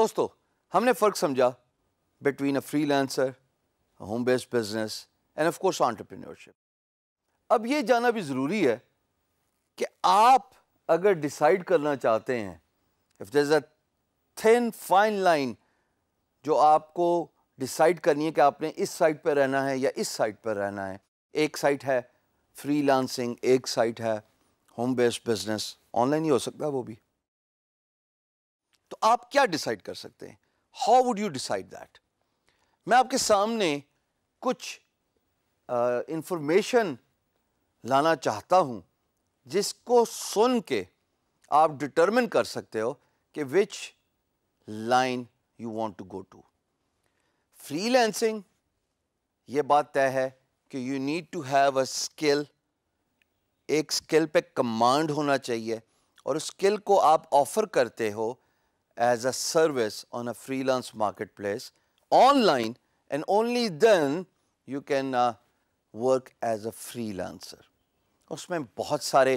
दोस्तों हमने फ़र्क समझा between a freelancer home based business and of course entrepreneurship अब ये जाना भी ज़रूरी है कि आप अगर डिसाइड करना चाहते हैं if there is a thin fine line जो आपको डिसाइड करनी है कि आपने इस साइड पर रहना है या इस साइड पर रहना है एक साइट है फ्रीलांसिंग एक साइट है होम बेस्ड बिजनेस ऑनलाइन ही हो सकता है वो भी तो आप क्या डिसाइड कर सकते हैं how would you decide that मैं आपके सामने कुछ इंफॉर्मेशन uh, लाना चाहता हूं जिसको सुन के आप डिटर्मिन कर सकते हो कि which line you want to go to freelancing ये बात तय है कि you need to have a skill एक स्किल पे कमांड होना चाहिए और उस स्किल को आप ऑफ़र करते हो as a service on a freelance marketplace online and only then you can uh, work as a freelancer. उसमें बहुत सारे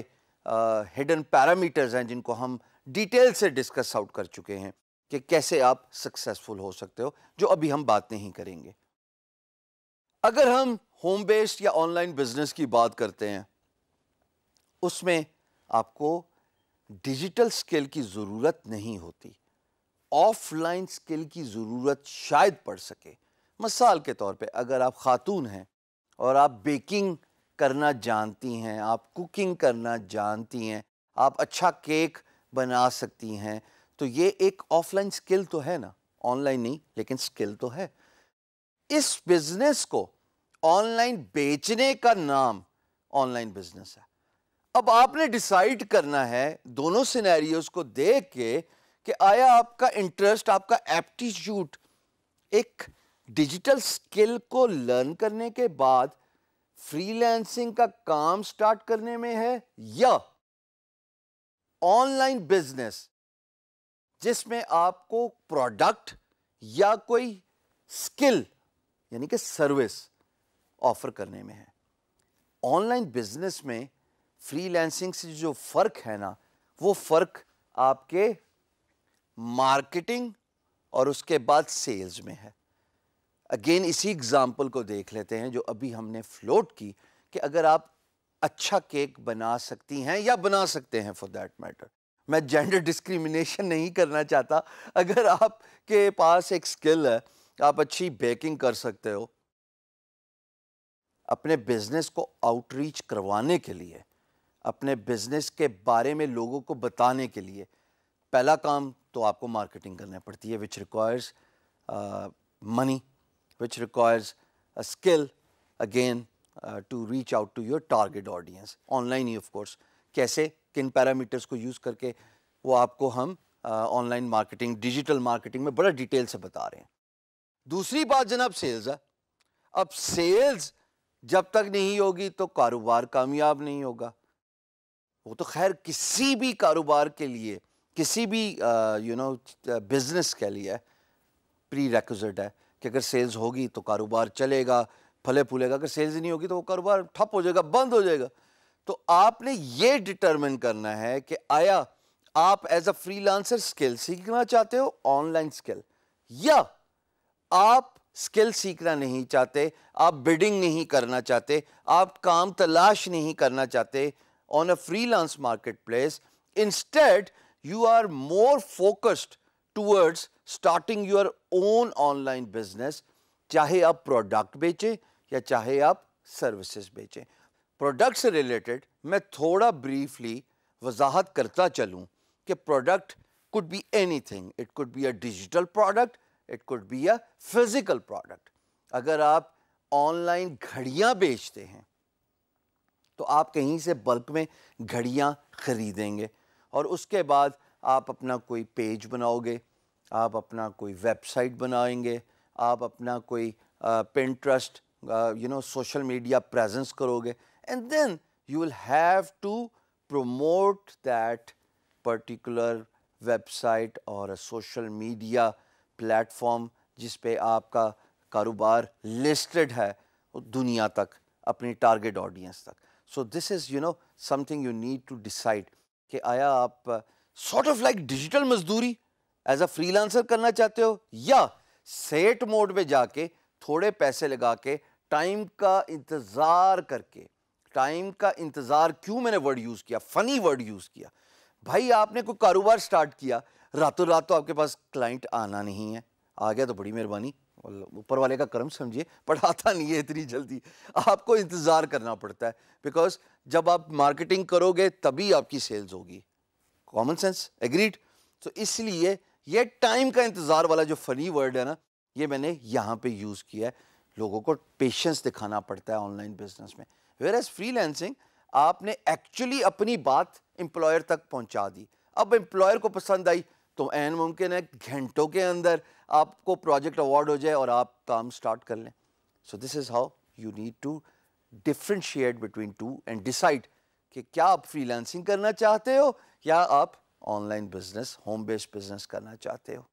हिडन uh, पैरामीटर्स हैं जिनको हम डिटेल से डिस्कस आउट कर चुके हैं कि कैसे आप सक्सेसफुल हो सकते हो जो अभी हम बात नहीं करेंगे अगर हम होम बेस्ड या ऑनलाइन बिजनेस की बात करते हैं उसमें आपको डिजिटल स्किल की ज़रूरत नहीं होती ऑफलाइन स्किल की ज़रूरत शायद पड़ सके मिसाल के तौर पे अगर आप ख़ातून हैं और आप बेकिंग करना जानती हैं आप कुकिंग करना जानती हैं आप अच्छा केक बना सकती हैं तो ये एक ऑफलाइन स्किल तो है ना ऑनलाइन नहीं लेकिन स्किल तो है इस बिज़नेस को ऑनलाइन बेचने का नाम ऑनलाइन बिज़नेस है अब आपने डिसाइड करना है दोनों सिनेरियोस को देख के कि आया आपका इंटरेस्ट आपका एप्टीट्यूड एक डिजिटल स्किल को लर्न करने के बाद फ्रीलैंसिंग का काम स्टार्ट करने में है या ऑनलाइन बिजनेस जिसमें आपको प्रोडक्ट या कोई स्किल यानी कि सर्विस ऑफर करने में है ऑनलाइन बिजनेस में फ्रीलैंसिंग से जो फ़र्क है ना वो फ़र्क आपके मार्केटिंग और उसके बाद सेल्स में है अगेन इसी एग्ज़ाम्पल को देख लेते हैं जो अभी हमने फ्लोट की कि अगर आप अच्छा केक बना सकती हैं या बना सकते हैं फॉर दैट मैटर मैं जेंडर डिस्क्रिमिनेशन नहीं करना चाहता अगर आपके पास एक स्किल है आप अच्छी बेकिंग कर सकते हो अपने बिजनेस को आउटरीच करवाने के लिए अपने बिजनेस के बारे में लोगों को बताने के लिए पहला काम तो आपको मार्केटिंग करना पड़ती है which requires money which requires a skill again to reach out to your target audience online ही ऑफकोर्स कैसे किन पैरामीटर्स को यूज़ करके वो आपको हम ऑनलाइन मार्केटिंग डिजिटल मार्केटिंग में बड़ा डिटेल से बता रहे हैं दूसरी बात जनाब सेल्स है अब सेल्स जब तक नहीं होगी तो कारोबार कामयाब नहीं होगा वो तो खैर किसी भी कारोबार के लिए किसी भी यू नो बिज़नेस के लिए प्री रेक्विजिट है कि अगर सेल्स होगी तो कारोबार चलेगा फले फूलेगा अगर सेल्स नहीं होगी तो वो कारोबार ठप हो जाएगा बंद हो जाएगा तो आपने ये डिटरमिन करना है कि आया आप एज अ फ्रीलांसर स्किल सीखना चाहते हो ऑनलाइन स्किल या आप स्किल सीखना नहीं चाहते आप बिडिंग नहीं करना चाहते आप काम तलाश नहीं करना चाहते on a freelance marketplace instead you are more focused towards starting your own online business chahe aap product beche ya chahe aap services beche product se related main thoda briefly wazahat karta चलूं ki product could be anything. It could be a digital product. It could be a physical product. agar aap online ghadiyan bechte hain तो आप कहीं से bulk में घड़ियाँ खरीदेंगे और उसके बाद आप अपना कोई पेज बनाओगे आप अपना कोई वेबसाइट बनाएंगे आप अपना कोई Pinterest you know social media presence करोगे and then you will have to promote that particular website और सोशल मीडिया प्लेटफॉर्म जिस पे आपका कारोबार लिस्टेड है दुनिया तक अपनी टारगेट ऑडियंस तक so this is you know something you need to decide कि आया आप सॉर्ट ऑफ लाइक डिजिटल मजदूरी एज अ फ्रीलांसर करना चाहते हो या सेट मोड में जाके थोड़े पैसे लगा के टाइम का इंतज़ार करके टाइम का इंतज़ार क्यों मैंने वर्ड यूज़ किया फ़नी वर्ड यूज़ किया भाई आपने कोई कारोबार स्टार्ट किया रातों रात तो आपके पास क्लाइंट आना नहीं है आ गया तो बड़ी मेहरबानी ऊपर वाले का कर्म समझिए पढ़ाता नहीं है इतनी जल्दी आपको इंतज़ार करना पड़ता है बिकॉज जब आप मार्केटिंग करोगे तभी आपकी सेल्स होगी कॉमन सेंस एग्रीड तो इसलिए ये टाइम का इंतज़ार वाला जो फ़नी वर्ड है ना ये मैंने यहाँ पे यूज़ किया है लोगों को पेशेंस दिखाना पड़ता है ऑनलाइन बिजनेस में वेर एज फ्री आपने एक्चुअली अपनी बात एम्प्लॉयर तक पहुँचा दी अब एम्प्लॉयर को पसंद आई तो एन मुमकिन है घंटों के अंदर आपको प्रोजेक्ट अवार्ड हो जाए और आप काम स्टार्ट कर लें so this is how you need to differentiate between two and decide कि क्या आप फ्रीलांसिंग करना चाहते हो या आप online business home based business करना चाहते हो